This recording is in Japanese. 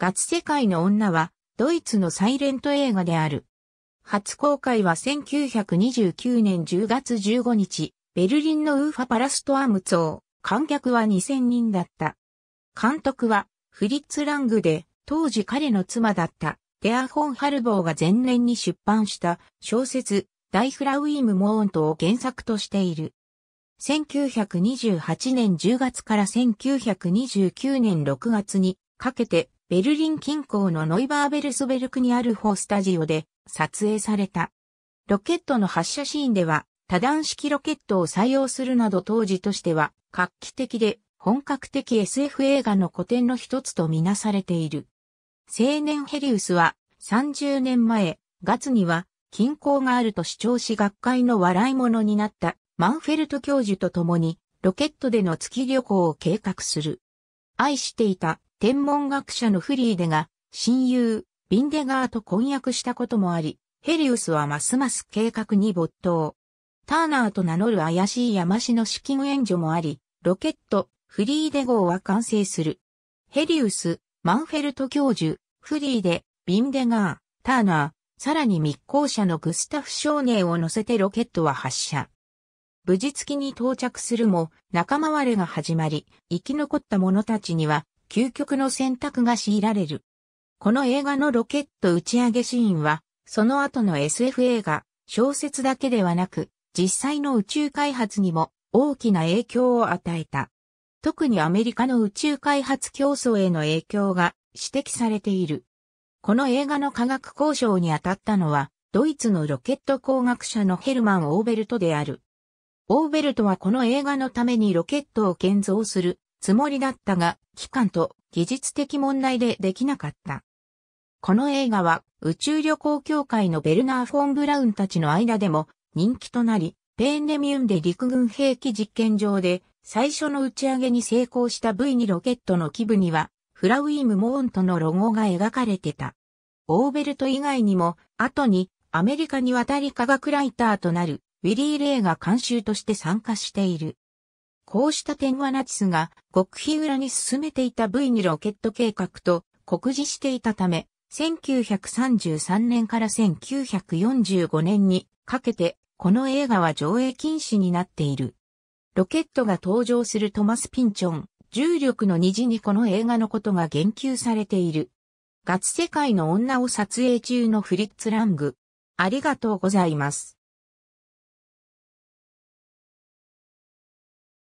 ガツ世界の女は、ドイツのサイレント映画である。初公開は1929年10月15日、ベルリンのウーファパラストアムツォー、観客は2000人だった。監督は、フリッツ・ラングで、当時彼の妻だった、デア・ホン・ハルボーが前年に出版した小説、ダイフラウィーム・モーントを原作としている。1928年10月から1929年6月にかけてベルリン近郊のノイバーベルスベルクにあるホースタジオで撮影された。ロケットの発射シーンでは多段式ロケットを採用するなど当時としては画期的で本格的 SF 映画の古典の一つとみなされている。青年ヘリウスは30年前、月には近郊があると主張し学会の笑い者になったマンフェルト教授と共にロケットでの月旅行を計画する。愛していた天文学者のフリーデが、親友、ビンデガーと婚約したこともあり、ヘリウスはますます計画に没頭。ターナーと名乗る怪しい山氏の資金援助もあり、ロケット、フリーデ号は完成する。ヘリウス、マンフェルト教授、フリーデ、ビンデガー、ターナー、さらに密航者のグスタフ少年を乗せてロケットは発射。無事月に到着するも、仲間割れが始まり、生き残った者たちには究極の選択が強いられる。この映画のロケット打ち上げシーンは、その後の SF 映画、小説だけではなく、実際の宇宙開発にも大きな影響を与えた。特にアメリカの宇宙開発競争への影響が指摘されている。この映画の科学交渉に当たったのは、ドイツのロケット工学者のヘルマン・オーベルトである。オーベルトはこの映画のためにロケットを建造するつもりだったが、期間と技術的問題でできなかった。この映画は宇宙旅行協会のベルナー・フォン・ブラウンたちの間でも人気となり、ペンネミウンで陸軍兵器実験場で最初の打ち上げに成功した V2 ロケットの基部には、フラウィーム・モーントのロゴが描かれてた。オーベルト以外にも、後にアメリカに渡り科学ライターとなるウィリー・レイが監修として参加している。こうした点はナチスが極秘裏に進めていた V2 ロケット計画と酷似していたため、1933年から1945年にかけて、この映画は上映禁止になっている。ロケットが登場するトマス・ピンチョン、重力の虹にこの映画のことが言及されている。ガツ世界の女を撮影中のフリッツ・ラング。ありがとうございます。